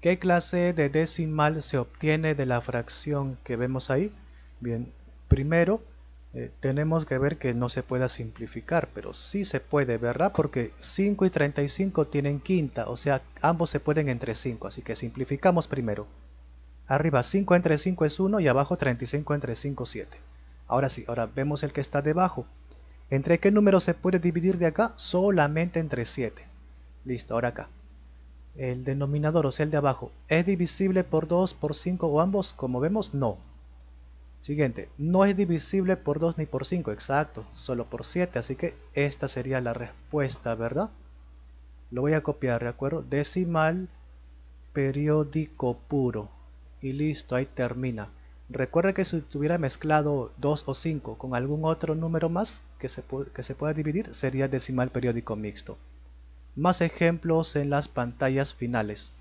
¿Qué clase de decimal se obtiene de la fracción que vemos ahí? Bien, primero eh, tenemos que ver que no se pueda simplificar, pero sí se puede, ¿verdad? Porque 5 y 35 tienen quinta, o sea, ambos se pueden entre 5, así que simplificamos primero. Arriba 5 entre 5 es 1 y abajo 35 entre 5 es 7. Ahora sí, ahora vemos el que está debajo. ¿Entre qué número se puede dividir de acá? Solamente entre 7. Listo, ahora acá el denominador, o sea, el de abajo, ¿es divisible por 2, por 5 o ambos? Como vemos, no. Siguiente, no es divisible por 2 ni por 5, exacto, solo por 7, así que esta sería la respuesta, ¿verdad? Lo voy a copiar, ¿de acuerdo? Decimal periódico puro. Y listo, ahí termina. Recuerda que si tuviera mezclado 2 o 5 con algún otro número más que se, que se pueda dividir, sería decimal periódico mixto más ejemplos en las pantallas finales.